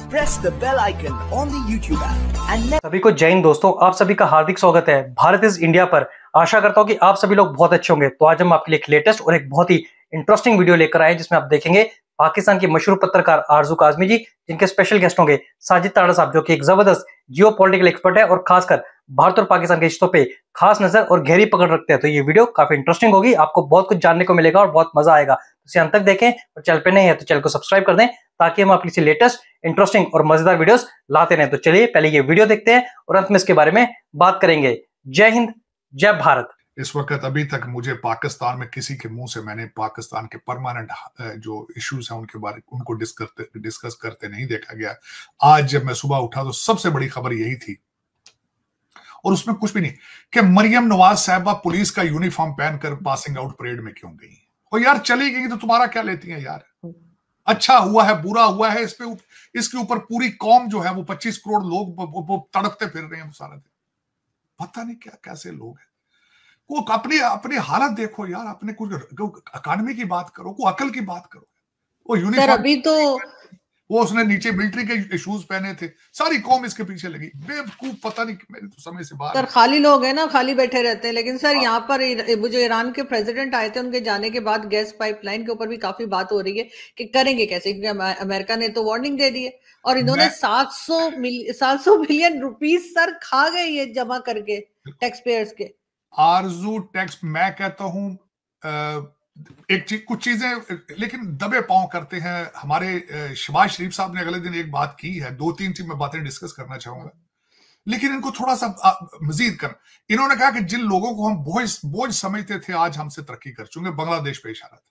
Press the bell icon on the YouTube and सभी को जय हिंद दोस्तों आप सभी का हार्दिक स्वागत है भारत इज इंडिया पर आशा करता हूं कि आप सभी लोग बहुत अच्छे होंगे तो आज हम आपके लिए एक लेटेस्ट और एक बहुत ही इंटरेस्टिंग वीडियो लेकर आए जिसमें आप देखेंगे पाकिस्तान के मशहूर पत्रकार आरजू काजमी जी जिनके स्पेशल गेस्ट होंगे साजिद ताड़ा साहब जो कि एक जबरदस्त जियो पॉलिटिकल एक्सपर्ट है और खासकर भारत और पाकिस्तान के रिश्तों पे खास नजर और गहरी पकड़ रखते हैं तो ये वीडियो काफी इंटरेस्टिंग होगी आपको बहुत कुछ जानने को मिलेगा और बहुत मजा आएगा उसे तो अंत तक देखें और चैनल पर नहीं है तो चैनल को सब्सक्राइब कर दें ताकि हम आपकी लेटेस्ट इंटरेस्टिंग और मजेदार वीडियोस लाते रहे तो चलिए पहले ये वीडियो देखते हैं और अंत में इसके बारे में बात करेंगे जय हिंद जय भारत इस वक्त अभी तक मुझे पाकिस्तान में किसी के मुंह से मैंने पाकिस्तान के परमानेंट जो इश्यूज हैं उनके बारे उनको डिस्कस डिस्कस करते नहीं देखा गया आज जब मैं सुबह उठा तो सबसे बड़ी खबर यही थी और उसमें कुछ भी नहीं कि मरियम नवाज साहबा पुलिस का यूनिफॉर्म पहनकर पासिंग आउट परेड में क्यों गई और यार चली गई तो तुम्हारा क्या लेती है यार अच्छा हुआ है बुरा हुआ है इस पे इसके ऊपर पूरी कौम जो है वो 25 करोड़ लोग वो, वो तड़पते फिर रहे हैं सारा दिन पता नहीं क्या कैसे लोग हैं को अपनी अपनी हालत देखो यार अपने कुछ अकाडमी की बात करो को अकल की बात करो वो यूनिफॉर्म अभी तो वो उसने नीचे मिलिट्री के शूज पहने थे सारी कौम इसके पीछे लगी बेवकूफ पता नहीं मेरे तो समय से बात सर खाली लोग हैं ना खाली बैठे रहते हैं लेकिन सर हाँ। यहाँ पर मुझे ईरान के प्रेसिडेंट आए थे उनके जाने के बाद गैस पाइपलाइन के ऊपर भी काफी बात हो रही है कि करेंगे कैसे क्योंकि अमेरिका ने तो वार्निंग दे दी है और इन्होंने सात सौ सात सौ बिलियन रुपीज सर खा गए ये जमा करके टैक्स पेयर्स के आरजू टैक्स मैं कहता हूँ एक चीज कुछ चीजें लेकिन दबे पांव करते हैं हमारे शिबाज शरीफ साहब ने अगले दिन एक बात की है दो तीन चीज मैं बातें डिस्कस करना चाहूंगा लेकिन इनको थोड़ा सा मजीद कर इन्होंने कहा कि जिन लोगों को हम बोझ बोझ समझते थे आज हमसे तरक्की कर चुके बांग्लादेश पे इशारा था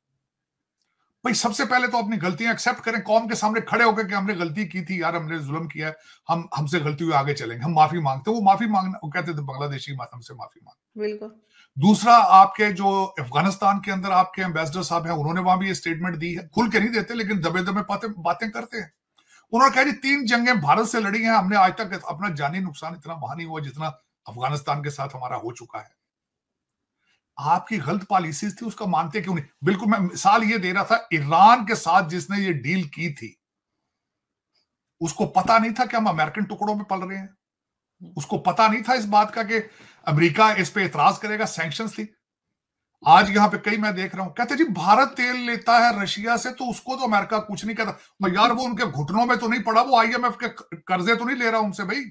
भाई सबसे पहले तो अपनी गलतियां एक्सेप्ट करें कौम के सामने खड़े होकर कि हमने गलती की थी यार हमने जुलम किया है हम हमसे गलती हुई आगे चलेंगे हम माफी मांगते हैं वो माफी मांगना वो कहते थे बांग्लादेशी हमसे माफी मांग बिल्कुल दूसरा आपके जो अफगानिस्तान के अंदर आपके एम्बेसडर साहब हैं उन्होंने वहां भी ये स्टेटमेंट दी है खुल के नहीं देते लेकिन दबे दबे बातें करते हैं उन्होंने कहा जी तीन जंगें भारत से लड़ी हैं हमने आज तक अपना जानी नुकसान इतना वहां नहीं हुआ जितना अफगानिस्तान के साथ हमारा हो चुका है आपकी गलत पॉलिसीज थी उसका मानते क्यों नहीं बिल्कुल मैं मिसाल ये दे रहा था ईरान के साथ जिसने ये डील की थी उसको पता नहीं था कि हम अमेरिकन टुकड़ों में पल रहे हैं उसको पता नहीं था इस बात का कि अमेरिका इस पे इतराज करेगा सैंक्शन थी आज यहां पे कई मैं देख रहा हूं कहते जी भारत तेल लेता है रशिया से तो उसको तो अमेरिका कुछ नहीं कहता यार वो उनके घुटनों में तो नहीं पड़ा वो आईएमएफ के कर्जे तो नहीं ले रहा उनसे भाई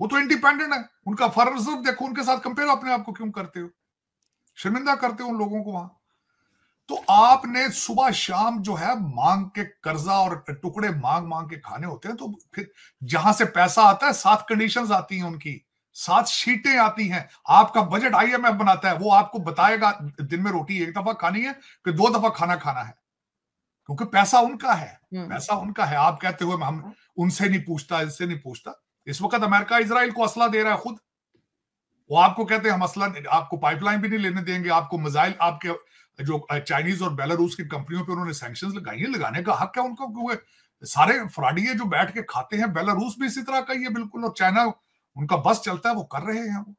वो तो इंडिपेंडेंट है उनका फर्ज रिजर्व देखो उनके साथ कंपेयर अपने आप को क्यों करते हो शर्मिंदा करते हो उन लोगों को वहां तो आपने सुबह शाम जो है मांग के कर्जा और टुकड़े मांग मांग के खाने होते हैं तो फिर जहां से पैसा आता है सात कंडीशंस आती हैं उनकी सात सीटें आती हैं आपका बजट आईएमएफ बनाता है वो आपको बताएगा दिन में रोटी एक दफा खानी है कि दो दफा खाना खाना है क्योंकि पैसा उनका है हम्म। पैसा उनका है आप कहते हुए हम उनसे नहीं पूछता इससे नहीं पूछता इस वक्त अमेरिका इसराइल को असला दे रहा है खुद वो आपको कहते हैं हम असला आपको पाइपलाइन भी नहीं लेने देंगे आपको मिजाइल आपके जो चाइनीज और बेलारूस की कंपनियों पे उन्होंने सेंक्शन लगाई है लगाने का हक है उनको सारे फ्रॉडिये जो बैठ के खाते हैं बेलारूस भी इसी तरह का ही है बिल्कुल और चाइना उनका बस चलता है वो कर रहे हैं वो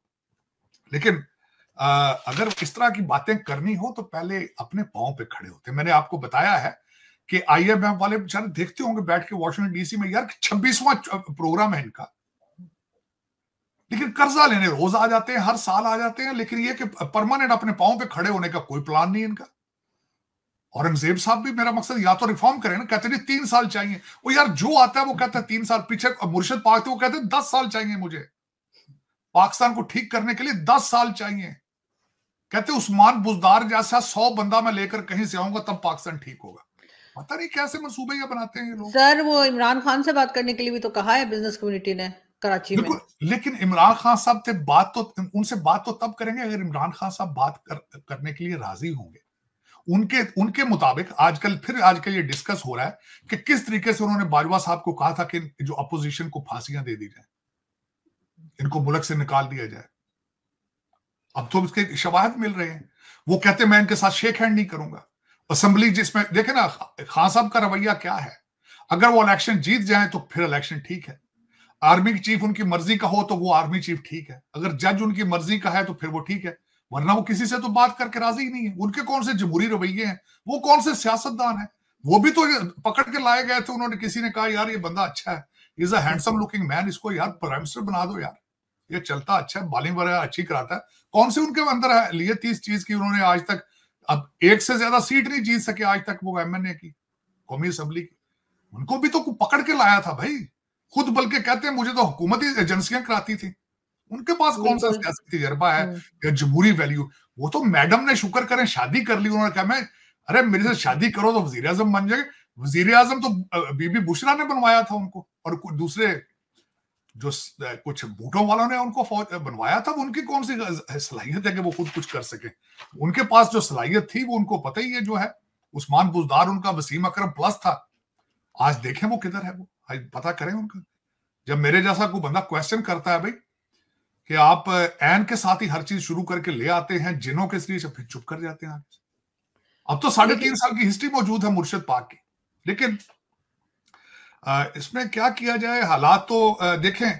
लेकिन आ, अगर इस तरह की बातें करनी हो तो पहले अपने पाओ पे खड़े होते मैंने आपको बताया है कि आई एम एम वाले बेचारे देखते होंगे बैठ के वॉशिंगटन डीसी में यार छब्बीसवां प्रोग्राम है इनका लेकिन कर्जा लेने रोज आ जाते हैं हर साल आ जाते हैं लेकिन ये कि परमानेंट अपने पाओ पे खड़े होने का कोई प्लान नहीं इनका औरंगजेब साहब भी मेरा मकसद या तो रिफॉर्म करें ना कहते नहीं तीन साल चाहिए वो यार जो आता है वो कहता है तीन साल पीछे मुर्शिद पाक थे तो वो कहते हैं दस साल चाहिए मुझे पाकिस्तान को ठीक करने के लिए दस साल चाहिए कहते उस्मान बुजदार जैसा सौ बंदा मैं लेकर कहीं से आऊंगा तब पाकिस्तान ठीक होगा पता नहीं कैसे मनसूबे ये बनाते हैं लोग सर वो इमरान खान से बात करने के लिए भी तो कहा है बिजनेस कम्युनिटी ने कराची में लेकिन इमरान खान साहब से बात तो उनसे बात तो तब करेंगे अगर इमरान खान साहब बात कर, करने के लिए राजी होंगे उनके उनके मुताबिक आजकल फिर आजकल ये डिस्कस हो रहा है कि किस तरीके से उन्होंने बाजवा साहब को कहा था कि जो अपोजिशन को फांसियां दे दी जाए इनको मुल्क से निकाल दिया जाए अब तो इसके शवाहद मिल रहे हैं वो कहते हैं मैं इनके साथ शेक हैंड नहीं करूंगा असेंबली जिसमें देखे ना खान साहब का रवैया क्या है अगर वो इलेक्शन जीत जाए तो फिर इलेक्शन ठीक है आर्मी चीफ उनकी मर्जी का हो तो वो आर्मी चीफ ठीक है अगर जज उनकी मर्जी का है तो फिर वो ठीक है वरना वो किसी से तो बात करके राजी ही नहीं है उनके कौन से जमहूरी रवैये हैं वो कौन से सियासतदान है वो भी तो पकड़ के लाए गए थे उन्होंने किसी ने कहा यार ये बंदा अच्छा है is a handsome looking man इसको यार प्राइम मिनिस्टर बना दो यार ये चलता अच्छा है बालिंग वगैरह अच्छी कराता है कौन से उनके अंदर है लिए थी इस चीज की उन्होंने आज तक अब एक से ज्यादा सीट नहीं जीत सके आज तक वो एमएनए की कौमी असम्बली की उनको भी तो पकड़ के लाया था भाई खुद बल्कि कहते हैं मुझे तो हुकूमती एजेंसियां कराती थी उनके पास कौन सा तो सियासी तजर्बा है हम्म। या जमहूरी वैल्यू वो तो मैडम ने शुक्र करें शादी कर ली उन्होंने कहा मैं अरे मेरे से शादी करो तो वजीर आजम बन जाए वजीर आजम तो बीबी बुशरा ने बनवाया था उनको और दूसरे जो कुछ बूटों वालों ने उनको बनवाया था उनकी कौन सी सलाहियत है कि वो खुद कुछ कर सके उनके पास जो सलाहियत थी वो उनको पता ही है जो है उस्मान बुजदार उनका वसीम अकरम प्लस था आज देखें वो किधर है वो आज पता करें उनका जब मेरे जैसा कोई बंदा क्वेश्चन करता है भाई कि आप एन के साथ ही हर चीज शुरू करके ले आते हैं जिनों के लिए फिर चुप कर जाते हैं अब तो साढ़े तीन साल की हिस्ट्री मौजूद है मुर्शिद पाक की लेकिन इसमें क्या किया जाए हालात तो देखें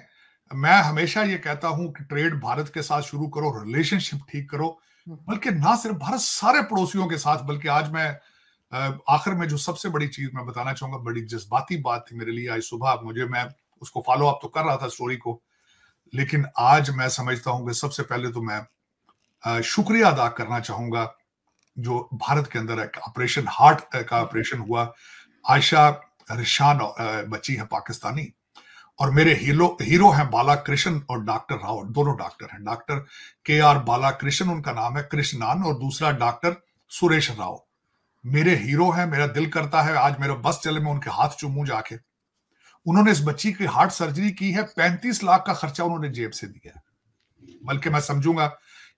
मैं हमेशा ये कहता हूं कि ट्रेड भारत के साथ शुरू करो रिलेशनशिप ठीक करो हम्म। बल्कि ना सिर्फ भारत सारे पड़ोसियों के साथ बल्कि आज मैं आखिर में जो सबसे बड़ी चीज मैं बताना चाहूंगा बड़ी जज्बाती बात थी मेरे लिए आज सुबह मुझे मैं उसको फॉलो अप तो कर रहा था स्टोरी को लेकिन आज मैं समझता हूं कि सबसे पहले तो मैं शुक्रिया अदा करना चाहूंगा जो भारत के अंदर एक ऑपरेशन हार्ट का ऑपरेशन हुआ आयशा रिशान बची है पाकिस्तानी और मेरे हीरो हीरो हैं बाला कृष्ण और डॉक्टर राव दोनों डॉक्टर हैं डॉक्टर के आर बाला कृष्ण उनका नाम है कृष्णान और दूसरा डॉक्टर सुरेश राव मेरे हीरो हैं मेरा दिल करता है आज मेरे बस चले मैं उनके हाथ चूमू जाके उन्होंने इस बच्ची की हार्ट सर्जरी की है पैंतीस लाख का खर्चा उन्होंने जेब से दिया बल्कि मैं समझूंगा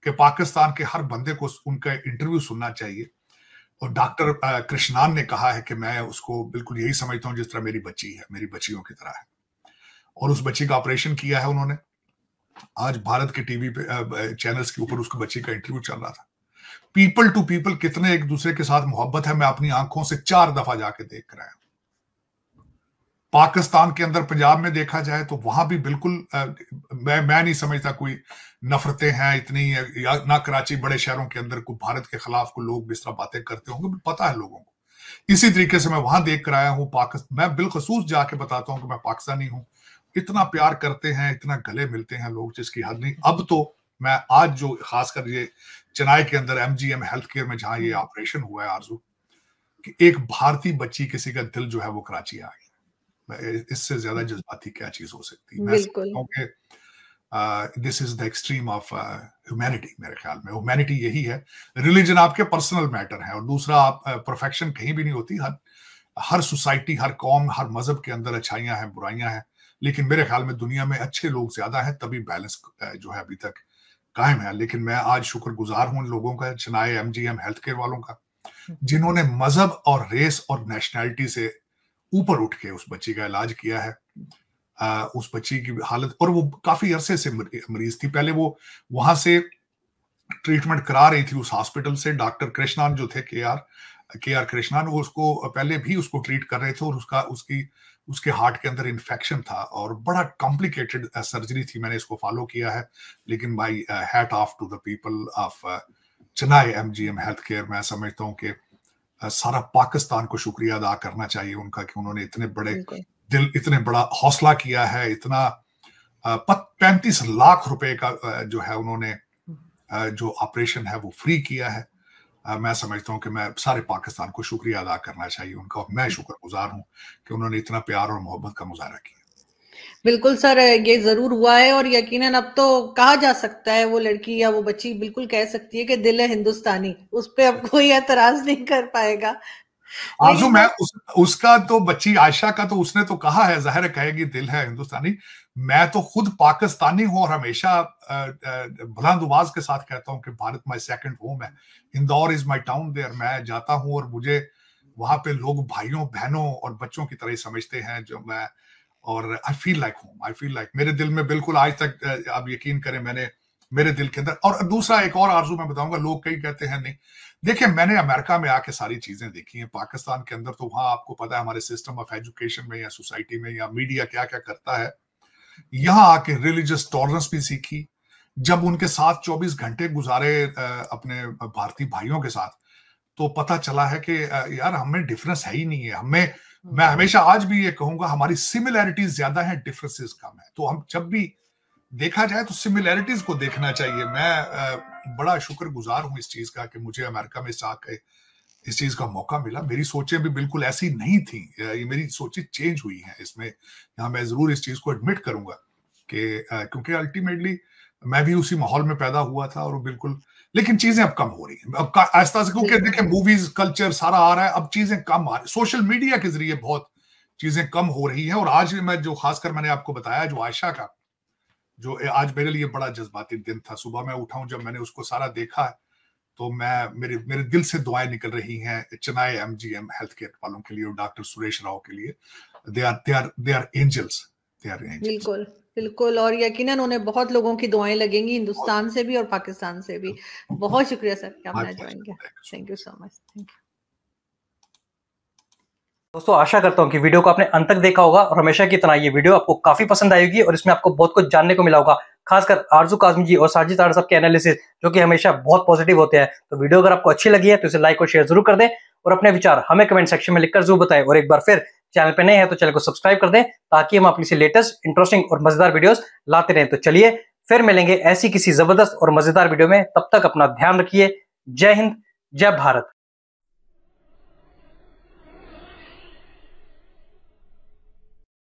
कि पाकिस्तान के हर बंदे को उनका इंटरव्यू सुनना चाहिए और डॉक्टर कृष्णान ने कहा है कि मैं उसको बिल्कुल यही समझता हूं जिस तरह मेरी बच्ची है मेरी बच्चियों की तरह है और उस बच्ची का ऑपरेशन किया है उन्होंने आज भारत के टीवी पे चैनल्स के ऊपर उसके बच्ची का इंटरव्यू चल रहा था पीपल टू पीपल कितने एक दूसरे के साथ मोहब्बत है मैं अपनी आंखों से चार दफा जाके देख रहा हूं पाकिस्तान के अंदर पंजाब में देखा जाए तो वहां भी बिल्कुल आ, मैं मैं नहीं समझता कोई नफरतें हैं इतनी या ना कराची बड़े शहरों के अंदर कोई भारत के खिलाफ को लोग इस तरह बातें करते होंगे पता है लोगों को इसी तरीके से मैं वहां देख कर आया हूँ पाकिस्तान मैं बिलखसूस जाके बताता हूँ कि मैं पाकिस्तानी हूँ इतना प्यार करते हैं इतना गले मिलते हैं लोग जिसकी हद नहीं अब तो मैं आज जो खासकर ये चेन्नई के अंदर M G M health care में जहां ये ऑपरेशन हम्म। हुआ है आरजू कि एक भारतीय बच्ची किसी का दिल जो है वो कराची आ गई इससे ज्यादा जज्बाती क्या चीज हो सकती मैं this is the extreme of humanity मेरे ख्याल में ह्यूमैनिटी यही है रिलीजन आपके पर्सनल मैटर है और दूसरा आप परफेक्शन uh, कहीं भी नहीं होती हर हर सोसाइटी हर कौम हर मजहब के अंदर अच्छाइयाँ हैं बुराइयां हैं लेकिन मेरे ख्याल में दुनिया में अच्छे लोग ज्यादा हैं तभी बैलेंस जो है अभी तक कायम है लेकिन मैं आज शुक्रगुजार हूं लोगों का चनाए एम हेल्थ केयर वालों का हम्म। जिन्होंने मजहब और रेस और नेशनैलिटी से ऊपर उठ के उस बच्ची का इलाज किया है आ, उस बच्ची की हालत और वो काफी अरसे से मरीज थी पहले वो वहां से ट्रीटमेंट करा रही थी उस हॉस्पिटल से डॉक्टर कृष्णान जो थे के आर के आर कृष्णान वो उसको पहले भी उसको ट्रीट कर रहे थे और उसका उसकी उसके हार्ट के अंदर इन्फेक्शन था और बड़ा कॉम्प्लिकेटेड सर्जरी थी मैंने इसको फॉलो किया है लेकिन by hat off to the people of health care मैं समझता हूँ कि सारा पाकिस्तान को शुक्रिया अदा करना चाहिए उनका कि उन्होंने इतने बड़े दिल इतने बड़ा हौसला किया है इतना पैंतीस लाख रुपए का जो है उन्होंने जो ऑपरेशन है वो फ्री किया है मैं समझता हूँ कि मैं सारे पाकिस्तान को शुक्रिया अदा करना चाहिए उनका और मैं शुक्रगुजार हूँ कि उन्होंने इतना प्यार और मोहब्बत का मुजाहरा किया बिल्कुल सर ये जरूर हुआ है और यकीनन अब तो कहा जा सकता है वो लड़की या वो बच्ची बिल्कुल कह सकती है कि दिल है हिंदुस्तानी उस पर अब कोई एतराज नहीं कर पाएगा आजू मैं उस, उसका तो बच्ची आयशा का तो उसने तो कहा है जाहिर कहेगी दिल है हिंदुस्तानी मैं तो खुद पाकिस्तानी हूं और हमेशा बुलंद के साथ कहता हूं कि भारत माय सेकंड होम है Indore is my town there मैं जाता हूं और मुझे वहां पे लोग भाइयों बहनों और बच्चों की तरह समझते हैं जो मैं और I feel like home I feel like मेरे दिल में बिल्कुल आज तक आप यकीन करें मैंने मेरे दिल के अंदर और दूसरा एक और आरजू मैं बताऊंगा लोग कई कहते हैं नहीं देखिए मैंने अमेरिका में आके सारी चीजें देखी हैं पाकिस्तान के अंदर तो वहां आपको पता है हमारे सिस्टम ऑफ एजुकेशन में या सोसाइटी में या मीडिया क्या क्या करता है यहाँ आके रिलीजियस टॉलरेंस भी सीखी जब उनके साथ 24 घंटे गुजारे अपने भारतीय भाइयों के साथ तो पता चला है कि यार हमें डिफरेंस है ही नहीं है हमें मैं हम्म। हमेशा आज भी ये कहूंगा हमारी सिमिलैरिटीज ज्यादा है डिफरेंसेस कम है तो हम जब भी देखा जाए तो सिमिलैरिटीज को देखना चाहिए मैं बड़ा गुजार हूं इस चीज का कि मुझे अमेरिका में जाके इस चीज का मौका मिला मेरी सोचें भी बिल्कुल ऐसी नहीं थी ये मेरी सोचें चेंज हुई हैं इसमें यहाँ मैं जरूर इस चीज को एडमिट करूंगा कि क्योंकि अल्टीमेटली मैं भी उसी माहौल में पैदा हुआ था और बिल्कुल लेकिन चीजें अब कम हो रही हैं अब आस्ता से क्योंकि देखें मूवीज कल्चर सारा आ रहा है अब चीजें कम आ रही सोशल मीडिया के जरिए बहुत चीजें कम हो रही हैं और आज मैं जो खासकर मैंने आपको बताया जो आयशा का जो आज मेरे लिए बड़ा जज्बाती दिन था सुबह मैं उठाऊं जब मैंने उसको सारा देखा तो मैं मेरे मेरे दिल से दुआएं निकल रही हैं Chennai M G M health care वालों के लिए और डॉक्टर सुरेश राव के लिए they are they are they are angels they are angels बिल्कुल बिल्कुल और यकीनन उन्हें बहुत लोगों की दुआएं लगेंगी हिंदुस्तान से भी और पाकिस्तान से भी बहुत शुक्रिया सर कि आपने ज्वाइन किया thank you so much thank you दोस्तों आशा करता हूं कि वीडियो को आपने अंत तक देखा होगा और हमेशा की तरह ये वीडियो आपको काफी पसंद आएगी और इसमें आपको बहुत कुछ जानने को मिला होगा खासकर आरजू काजमी जी और साजिद आर साहब के एनालिसिस जो कि हमेशा बहुत पॉजिटिव होते हैं तो वीडियो अगर आपको अच्छी लगी है तो इसे लाइक और शेयर जरूर कर दें और अपने विचार हमें कमेंट सेक्शन में लिखकर जरूर बताएं और एक बार फिर चैनल पे नए हैं तो चैनल को सब्सक्राइब कर दें ताकि हम अपनी से लेटेस्ट इंटरेस्टिंग और मजेदार वीडियोस लाते रहें तो चलिए फिर मिलेंगे ऐसी किसी जबरदस्त और मजेदार वीडियो में तब तक अपना ध्यान रखिए जय हिंद जय भारत